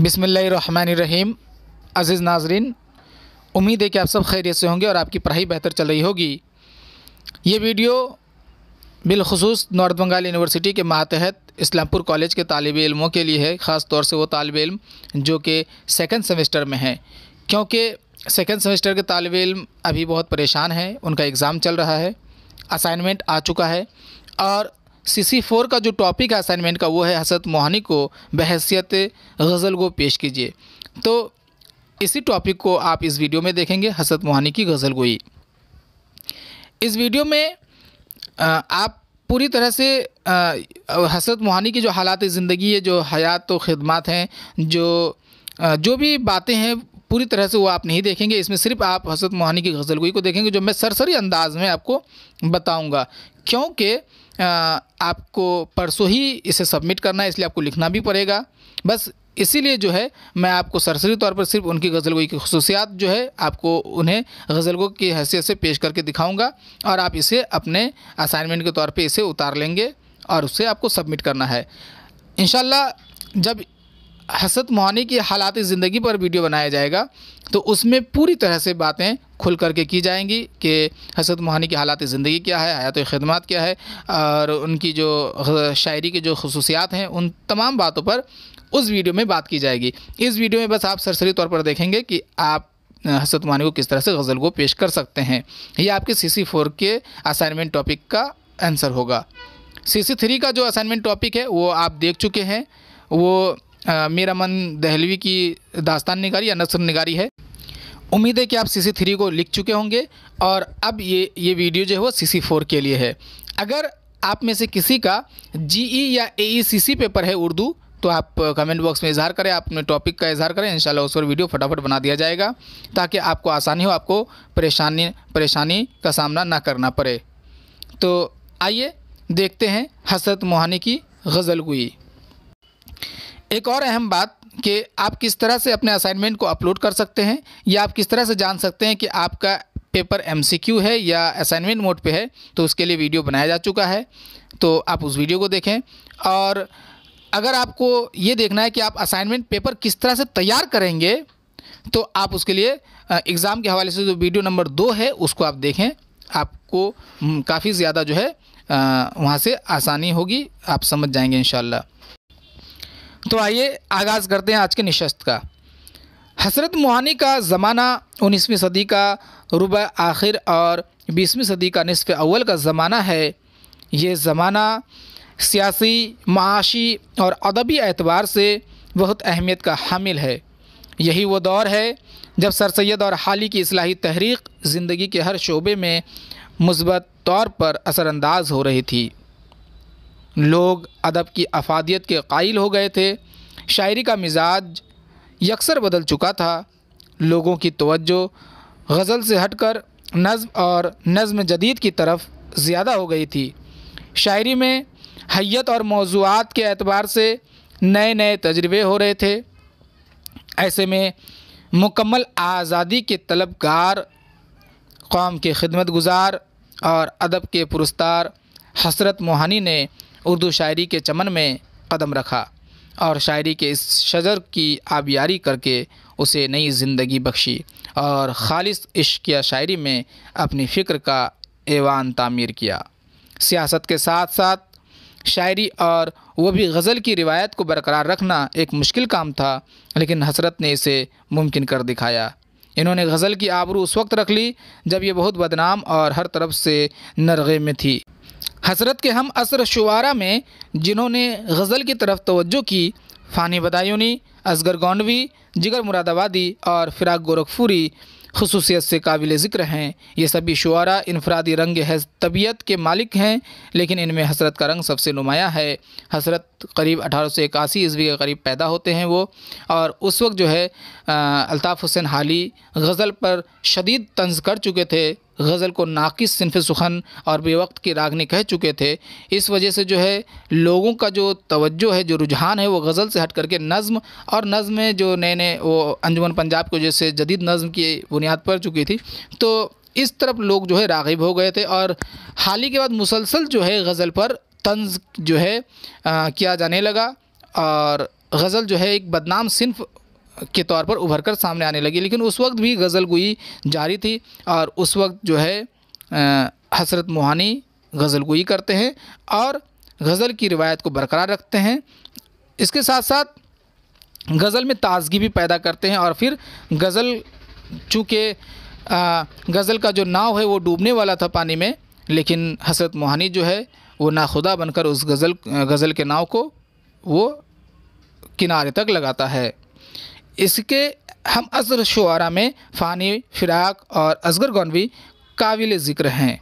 बिसमीम अज़ीज़ नाजरीन उम्मीद है कि आप सब खैरियत से होंगे और आपकी पढ़ाई बेहतर चल रही होगी ये वीडियो बिलखसूस नॉर्थ बंगाल यूनिवर्सिटी के मातहत इस्लामपुर कॉलेज के तालब इलमों के लिए है ख़ास तौर से वो तालब इल्म जो कि सेकेंड सेमेस्टर में हैं क्योंकि सेकेंड सेमेस्टर के तालब इल्म अभी बहुत परेशान हैं उनका एग्ज़ाम चल रहा है असाइनमेंट आ चुका है और सी फोर का जो टॉपिक है असाइनमेंट का वो है हसरत मोहानी को बहसीत गज़ल को पेश कीजिए तो इसी टॉपिक को आप इस वीडियो में देखेंगे हसरत मोहानी की गज़ल गोई इस वीडियो में आप पूरी तरह से हसरत मोहानी की जो हालात ज़िंदगी है जो हयात तो खदमात हैं जो जो भी बातें हैं पूरी तरह से वो आप नहीं देखेंगे इसमें सिर्फ आप हसरत मोहानी की गजल गोई को देखेंगे जो मैं सरसरी अंदाज में आपको बताऊँगा क्योंकि आपको परसों ही इसे सबमिट करना है इसलिए आपको लिखना भी पड़ेगा बस इसीलिए जो है मैं आपको सरसरी तौर पर सिर्फ उनकी गज़ल गोई की खसूसियात जो है आपको उन्हें गज़लगो की हैसियत से पेश करके दिखाऊंगा और आप इसे अपने असाइनमेंट के तौर पे इसे उतार लेंगे और उसे आपको सबमिट करना है इन जब हसरत मोहानी की हालात ज़िंदगी पर वीडियो बनाया जाएगा तो उसमें पूरी तरह से बातें खुल करके की जाएंगी कि हसरत मोहानी की हालात ज़िंदगी क्या है हयात ख़दमात क्या है और उनकी जो शायरी की जो खसूसियात हैं उन तमाम बातों पर उस वीडियो में बात की जाएगी इस वीडियो में बस आप सरसरी तौर पर देखेंगे कि आप हसत मोहानी को किस तरह से गज़ल को पेश कर सकते हैं ये आपके सी सी फोर के असाइनमेंट टॉपिक का आंसर होगा सी सी थ्री का जो असाइनमेंट टॉपिक है वो आप देख चुके हैं वो मेरा मन दहलवी की दास्तान निगारी या नसर निगारी है उम्मीद है कि आप सी सी थ्री को लिख चुके होंगे और अब ये ये वीडियो जो है वो सी सी फोर के लिए है अगर आप में से किसी का जी ई e या ए ई सी सी पेपर है उर्दू तो आप कमेंट बॉक्स में इजहार करें आप अपने टॉपिक का इजहार करें इंशाल्लाह उस पर वीडियो फटाफट बना दिया जाएगा ताकि आपको आसानी हो आपको परेशानी परेशानी का सामना ना करना पड़े तो आइए देखते हैं हसरत मोहानी की गज़ल गुई एक और अहम बात कि आप किस तरह से अपने असाइनमेंट को अपलोड कर सकते हैं या आप किस तरह से जान सकते हैं कि आपका पेपर एम है या असाइनमेंट मोड पे है तो उसके लिए वीडियो बनाया जा चुका है तो आप उस वीडियो को देखें और अगर आपको ये देखना है कि आप असाइनमेंट पेपर किस तरह से तैयार करेंगे तो आप उसके लिए एग्ज़ाम के हवाले से जो वीडियो नंबर दो है उसको आप देखें आपको हम्म, काफ़ी ज़्यादा जो है वहाँ से आसानी होगी आप समझ जाएंगे इन तो आइए आगाज़ करते हैं आज के नशस्त का हसरत मोहानी का ज़माना उन्नीसवीं सदी का रुब आखिर और बीसवीं सदी का नसफ अव्वल का ज़माना है ये ज़माना सियासी माशी और अदबी एतबार से बहुत अहमियत का हामिल है यही वो दौर है जब सर सैद और हाली की असलाही तहरीक ज़िंदगी के हर शोबे में मुस्बत तौर पर असरानंदाज हो रही थी लोग अदब की अफादियत के कायल हो गए थे शायरी का मिजाज यकसर बदल चुका था लोगों की तवज्जो गज़ल से हटकर नज़म और नज़म जदीद की तरफ ज़्यादा हो गई थी शायरी में हयत और मौजूद के अतबार से नए नए तजर्बे हो रहे थे ऐसे में मुकम्मल आज़ादी के तलबगार कौम के खिदमत गुजार और अदब के पुरस्तार हसरत मोहानी ने उर्दू शायरी के चमन में कदम रखा और शायरी के इस शजर की आबियारी करके उसे नई ज़िंदगी बख्शी और खालिस इश्किया शायरी में अपनी फ़िक्र का एवान तामीर किया सियासत के साथ साथ शायरी और वो भी गज़ल की रिवायत को बरकरार रखना एक मुश्किल काम था लेकिन हसरत ने इसे मुमकिन कर दिखाया इन्होंने गज़ल की आबरू उस वक्त रख ली जब ये बहुत बदनाम और हर तरफ से नरगे में थी हसरत के हम असर शुवारा में जिन्होंने गज़ल की तरफ तोज्जो की फ़ानी बदायूनी असगर गोंडवी जिगर मुरादाबादी और फिराक गोरखपुरी खसूसियत से काबिल ज़िक्र हैं ये सभी शुरा इनफरादी रंग है तबीयत के मालिक हैं लेकिन इनमें हसरत का रंग सबसे नुमाया है हसरत करीब अठारह सौ इक्यासी ईस्वी के करीब पैदा होते हैं वो और उस वक्त जो है अल्ताफ़ हुसैन हाली गज़ल पर शदीद तंज कर चुके थे गज़ल को नाकिस सिनफ सुखन और बेवक्त की रागनी कह चुके थे इस वजह से जो है लोगों का जो तवज्जो है जो रुझान है वो गज़ल से हट करके नज़म और नज़म में जो नए नए वो अंजुमन पंजाब को जैसे जदीद नज़म की बुनियाद पर चुकी थी तो इस तरफ लोग जो है रागिब हो गए थे और हाल ही के बाद मुसलसल जो है गज़ल पर तंज जो है आ, किया जाने लगा और गज़ल जो है एक बदनाम सिनफ के तौर पर उभर कर सामने आने लगी लेकिन उस वक्त भी गज़ल गोई जारी थी और उस वक्त जो है हसरत मोहानी गज़ल गोई करते हैं और गज़ल की रिवायत को बरकरार रखते हैं इसके साथ साथ गज़ल में ताजगी भी पैदा करते हैं और फिर गज़ल चूँकि गज़ल का जो नाव है वो डूबने वाला था पानी में लेकिन हसरत मोहानी जो है वो नाखुदा बनकर उस गज़ल गज़ल के नाव को वो किनारे तक लगाता है इसके हम अजर शुरा में फ़ानी फिराक और असगर गौनवी काबिल ज़िक्र हैं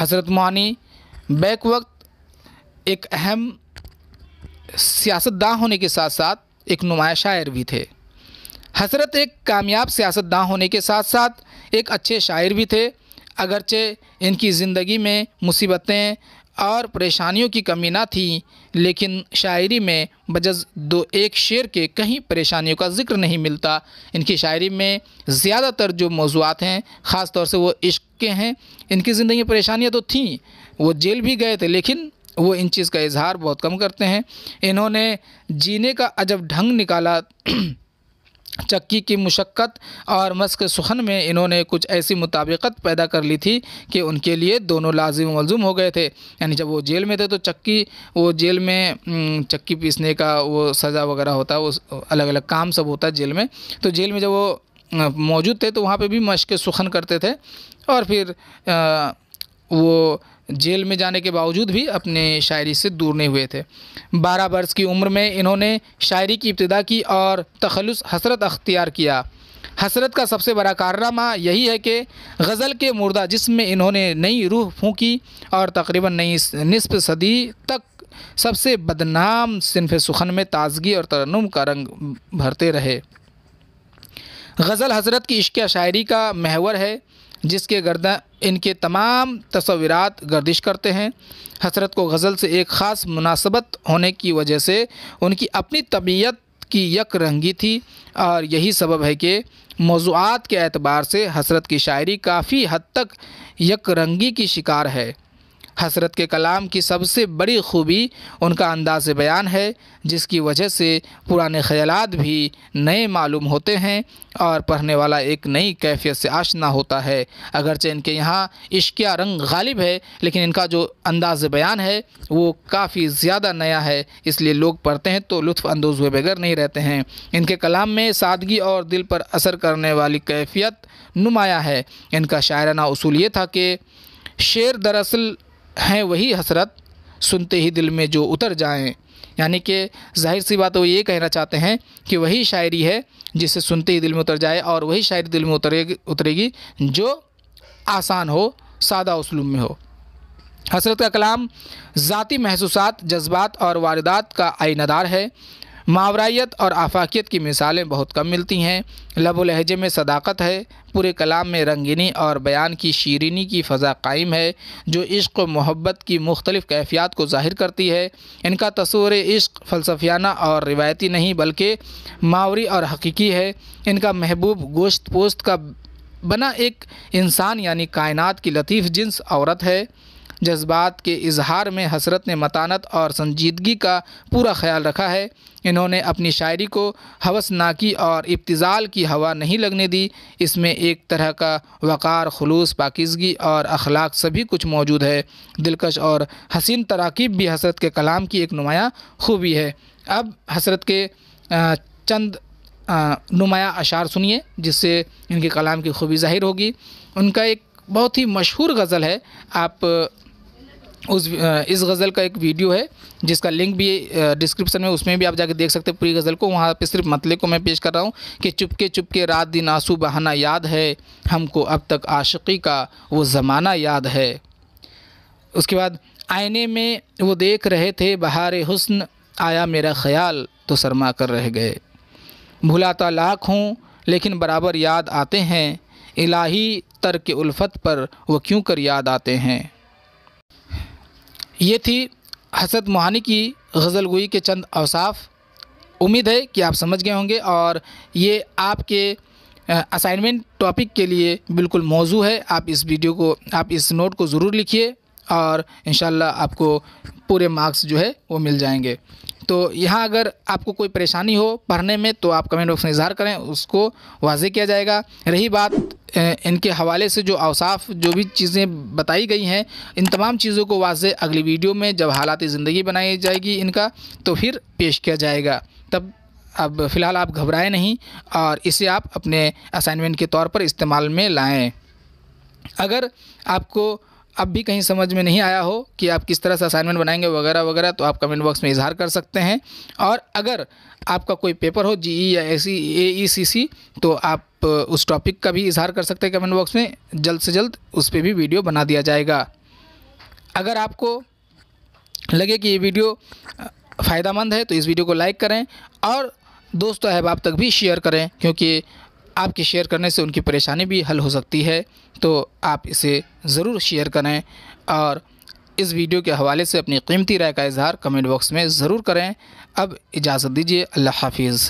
हज़रत मानी बैक वक्त एक अहम सियासतदान होने के साथ साथ एक नुमाया शायर भी थे हसरत एक कामयाब सियासतदान होने के साथ साथ एक अच्छे शायर भी थे अगरचे इनकी ज़िंदगी में मुसीबतें और परेशानियों की कमी ना थी लेकिन शायरी में बजज दो एक शेर के कहीं परेशानियों का जिक्र नहीं मिलता इनकी शायरी में ज़्यादातर जो मौजूद हैं ख़ास तौर से वो इश्क के हैं इनकी ज़िंदगी में परेशानियाँ तो थीं वो जेल भी गए थे लेकिन वो इन चीज़ का इजहार बहुत कम करते हैं इन्होंने जीने का अजब ढंग निकाला चक्की की मुशक्क़त और मस्क सुखन में इन्होंने कुछ ऐसी मुताबिकत पैदा कर ली थी कि उनके लिए दोनों लाजिम मलजूम हो गए थे यानी जब वो जेल में थे तो चक्की वो जेल में चक्की पीसने का वो सज़ा वगैरह होता वो अलग अलग काम सब होता जेल में तो जेल में जब वो मौजूद थे तो वहाँ पे भी मश्क सुखन करते थे और फिर आ, वो जेल में जाने के बावजूद भी अपने शायरी से दूर नहीं हुए थे बारह वर्ष की उम्र में इन्होंने शायरी की इब्तदा की और तखलस हसरत अख्तियार किया हसरत का सबसे बड़ा कारनामा यही है कि गज़ल के मुर्दा जिसम में इन्होंने नई रूह फूकी और तकरीबन नई नसफ सदी तक सबसे बदनाम सिनफ सुखन में ताजगी और तरन्नुम का रंग भरते रहे गज़ल हजरत की इश्क शायरी का महवर है जिसके गर्दा इनके तमाम तस्वीरात गर्दिश करते हैं हसरत को गज़ल से एक ख़ास मुनासबत होने की वजह से उनकी अपनी तबीयत की यक रंगी थी और यही सबब है कि मौज़ूद के एतबार से हसरत की शायरी काफ़ी हद तक यक रंगी की शिकार है हसरत के कलाम की सबसे बड़ी खूबी उनका अंदाज़ बयान है जिसकी वजह से पुराने ख्याल भी नए मालूम होते हैं और पढ़ने वाला एक नई कैफियत से आशना होता है अगरचे इनके यहाँ इश्किया रंग गालिब है लेकिन इनका जो अंदाज़ बयान है वो काफ़ी ज़्यादा नया है इसलिए लोग पढ़ते हैं तो लुफानंदोज़ हुए बगैर नहीं रहते हैं इनके कलाम में सादगी और दिल पर असर करने वाली कैफियत नुमाया है इनका शायराना असूल ये था कि शेर दरअसल हैं वही हसरत सुनते ही दिल में जो उतर जाएं यानी कि जाहिर सी बात वो ये कहना चाहते हैं कि वही शायरी है जिसे सुनते ही दिल में उतर जाए और वही शायरी दिल में उतरेगी उतरेगी जो आसान हो सादा उसलूम में हो हसरत का कलाम ज़ाती महसूसात जज्बात और वारदात का आईनदार है मावराइत और आफाकियत की मिसालें बहुत कम मिलती हैं लब लहजे में सदाकत है पूरे कलाम में रंगीनी और बयान की शीरीनी की फ़ज़ा कायम है जो इश्क मोहब्बत की मुख्तलिफ़ कैफियात को ज़ाहिर करती है इनका तस्वर इश्क फ़लसफियाना और रिवायती नहीं बल्कि मावरी और हकीकी है इनका महबूब गोश्त पोस्त का बना एक इंसान यानी कायनात की लतीफ़ जिन्स औरत है जज्बात के इजहार में हसरत ने मतानत और संजीदगी का पूरा ख्याल रखा है इन्होंने अपनी शायरी को हवस नाकी और इब्तिजाल की हवा नहीं लगने दी इसमें एक तरह का वक़ार खलूस पाकिजगी और अखलाक सभी कुछ मौजूद है दिलकश और हसीन तराकीब भी हसरत के कलाम की एक नुमाया खूबी है अब हसरत के चंद नुमाया अशार सुनिए जिससे इनके कलाम की खूबी ज़ाहिर होगी उनका एक बहुत ही मशहूर गज़ल है आप उस इस गज़ल का एक वीडियो है जिसका लिंक भी डिस्क्रिप्शन में उसमें भी आप जाके देख सकते हैं पूरी गज़ल को वहाँ पे सिर्फ मतले को मैं पेश कर रहा हूँ कि चुपके चुपके रात दिन आंसू बहाना याद है हमको अब तक आशिकी का वो ज़माना याद है उसके बाद आईने में वो देख रहे थे बहार हुस्न आया मेरा ख्याल तो सरमा कर रह गए भुलाता लाख हूँ लेकिन बराबर याद आते हैं इलाही तर के उल्फत पर वो क्यों कर याद आते हैं ये थी हसद मोहानी की गज़ल गोई के चंद अवसाफ़ उम्मीद है कि आप समझ गए होंगे और ये आपके असाइनमेंट टॉपिक के लिए बिल्कुल मौजू है आप इस वीडियो को आप इस नोट को ज़रूर लिखिए और इन आपको पूरे मार्क्स जो है वो मिल जाएंगे तो यहाँ अगर आपको कोई परेशानी हो पढ़ने में तो आप कमेंट बॉक्स में इजहार करें उसको वाजे किया जाएगा रही बात इनके हवाले से जो अवसाफ जो भी चीज़ें बताई गई हैं इन तमाम चीज़ों को वाजे अगली वीडियो में जब हालात ज़िंदगी बनाई जाएगी इनका तो फिर पेश किया जाएगा तब अब फ़िलहाल आप घबराएं नहीं और इसे आप अपने असाइनमेंट के तौर पर इस्तेमाल में लाएं अगर आपको अब भी कहीं समझ में नहीं आया हो कि आप किस तरह से असाइनमेंट बनाएंगे वगैरह वगैरह तो आप कमेंट बॉक्स में इजहार कर सकते हैं और अगर आपका कोई पेपर हो जी e या एस ए सी सी तो आप उस टॉपिक का भी इजहार कर सकते हैं कमेंट बॉक्स में जल्द से जल्द उस पर भी वीडियो बना दिया जाएगा अगर आपको लगे कि ये वीडियो फ़ायदा मंद है तो इस वीडियो को लाइक करें और दोस्तों अहबाब तक भी शेयर करें क्योंकि आपके शेयर करने से उनकी परेशानी भी हल हो सकती है तो आप इसे ज़रूर शेयर करें और इस वीडियो के हवाले से अपनी कीमती राय का इजहार कमेंट बॉक्स में ज़रूर करें अब इजाज़त दीजिए अल्लाह हाफिज़